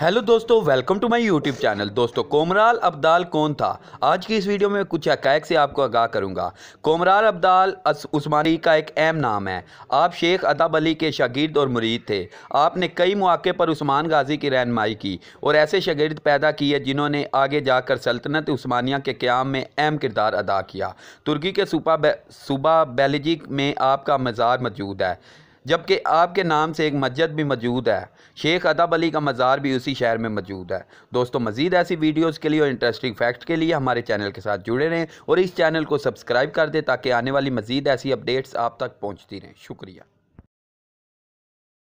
hello दोस्तों welcome to my YouTube channel दोस्तों कोमराल अब्दाल कौन था आज की इस वीडियो में कुछ हकैक से आपको आगाह करूंगा कोमराल अब्दाल उस्मानी का एक अहम नाम है आप शेख अदब अली के शागिर्द और मुरीद थे आपने कई मौके पर उस्मान गाजी की रहनमाई की और ऐसे शागिर्द पैदा किए जिन्होंने आगे जाकर सल्तनत उस्मानिया के क्याम में अहम किरदार अदा किया तुर्की के सूबा बे, सूबा बेलजिक में आपका मज़ार मौजूद है जबकि आपके नाम से एक मस्जिद भी मौजूद है शेख अदब अली का मज़ार भी उसी शहर में मौजूद है दोस्तों मज़ीद ऐसी वीडियोज़ के लिए और इंटरेस्टिंग फैक्ट के लिए हमारे चैनल के साथ जुड़े रहें और इस चैनल को सब्सक्राइब कर दें ताकि आने वाली मज़ीद ऐसी अपडेट्स आप तक पहुँचती रहें शुक्रिया